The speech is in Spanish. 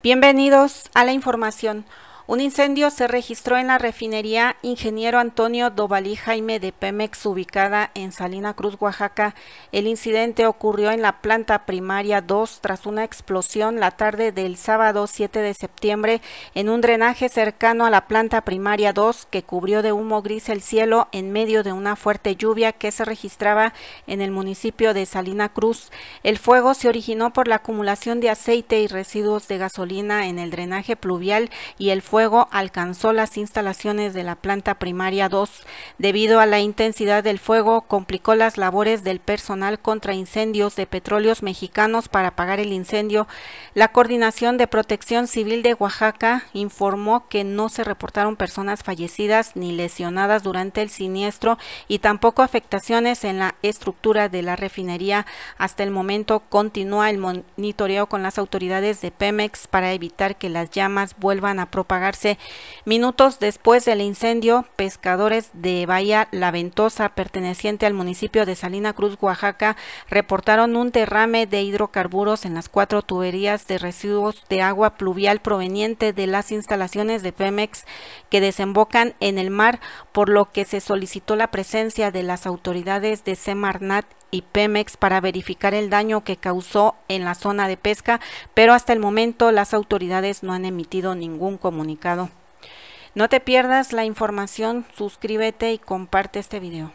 Bienvenidos a la información. Un incendio se registró en la refinería Ingeniero Antonio Dovalí Jaime de Pemex ubicada en Salina Cruz, Oaxaca. El incidente ocurrió en la planta primaria 2 tras una explosión la tarde del sábado 7 de septiembre en un drenaje cercano a la planta primaria 2 que cubrió de humo gris el cielo en medio de una fuerte lluvia que se registraba en el municipio de Salina Cruz. El fuego se originó por la acumulación de aceite y residuos de gasolina en el drenaje pluvial y el fuego fuego alcanzó las instalaciones de la planta primaria 2. Debido a la intensidad del fuego, complicó las labores del personal contra incendios de petróleos mexicanos para apagar el incendio. La Coordinación de Protección Civil de Oaxaca informó que no se reportaron personas fallecidas ni lesionadas durante el siniestro y tampoco afectaciones en la estructura de la refinería. Hasta el momento continúa el monitoreo con las autoridades de Pemex para evitar que las llamas vuelvan a propagar minutos después del incendio. Pescadores de Bahía La Ventosa, perteneciente al municipio de Salina Cruz, Oaxaca, reportaron un derrame de hidrocarburos en las cuatro tuberías de residuos de agua pluvial proveniente de las instalaciones de Pemex que desembocan en el mar, por lo que se solicitó la presencia de las autoridades de Semarnat y Pemex para verificar el daño que causó en la zona de pesca, pero hasta el momento las autoridades no han emitido ningún comunicado. No te pierdas la información, suscríbete y comparte este video.